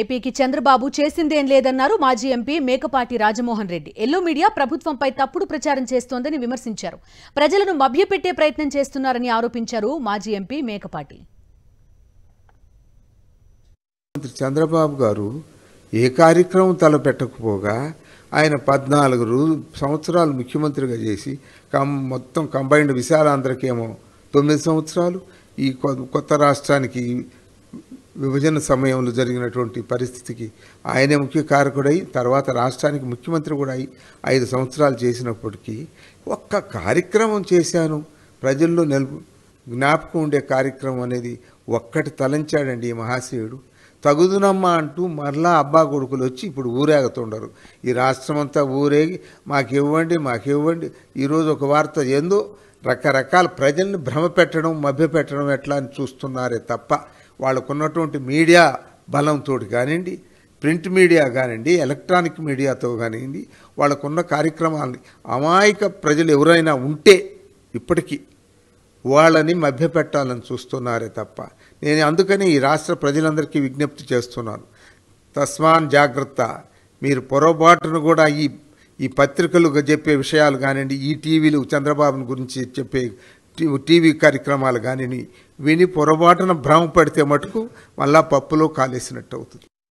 ఏపీకి చంద్రబాబు చేసిందేం లేదన్నారు మాజీ MP Mekapati Rajamohan Reddy yellow media ప్రభుత్వంపై తప్పుడు ప్రచారం చేస్తోందని విమర్శించారు ప్రజలను మభ్యపెట్టే ప్రయత్నం చేస్తున్నారని ఆరోపించారు మాజీ ఎంపీ మేకపాటి చంద్రబాబు గారు ఏ కార్యక్రమం తలపెట్టకపోగా ఆయన పద్నాలుగు రోజు సంవత్సరాలు ముఖ్యమంత్రిగా చేసి కం మొత్తం కంబైన్డ్ విశాలాంధ్రకేమో తొమ్మిది సంవత్సరాలు ఈ కొత్త రాష్ట్రానికి విభజన సమయంలో జరిగినటువంటి పరిస్థితికి ఆయనే ముఖ్య కారకుడై తర్వాత రాష్ట్రానికి ముఖ్యమంత్రి కూడా అయి ఐదు సంవత్సరాలు చేసినప్పటికీ ఒక్క కార్యక్రమం చేశాను ప్రజల్లో నిలుపు జ్ఞాపకం ఉండే కార్యక్రమం అనేది ఒక్కటి తలంచాడండి ఈ మహాశివుడు తగుదునమ్మ అంటూ మరలా అబ్బా కొడుకులు వచ్చి ఇప్పుడు ఊరేగుతుండరు ఈ రాష్ట్రమంతా ఊరేగి మాకివ్వండి మాకివ్వండి ఈరోజు ఒక వార్త ఏందో రకరకాల ప్రజల్ని భ్రమ పెట్టడం మభ్య పెట్టడం ఎట్లా అని చూస్తున్నారే తప్ప వాళ్ళకున్నటువంటి మీడియా బలంతో కానివ్వండి ప్రింట్ మీడియా కానివ్వండి ఎలక్ట్రానిక్ మీడియాతో కానివ్వండి వాళ్ళకున్న కార్యక్రమాలని అమాయక ప్రజలు ఎవరైనా ఉంటే ఇప్పటికీ వాళ్ళని మభ్యపెట్టాలని చూస్తున్నారే తప్ప నేను అందుకని ఈ రాష్ట్ర ప్రజలందరికీ విజ్ఞప్తి చేస్తున్నాను తస్మాన్ జాగ్రత్త మీరు పొరపాటును కూడా ఈ ఈ పత్రికలు చెప్పే విషయాలు కానివ్వండి ఈ టీవీలు చంద్రబాబును గురించి చెప్పే టీవీ కార్యక్రమాలు కానీ విని పొరపాటున భ్రమపడితే మటుకు మళ్ళా పప్పులో కాలేసినట్టు అవుతుంది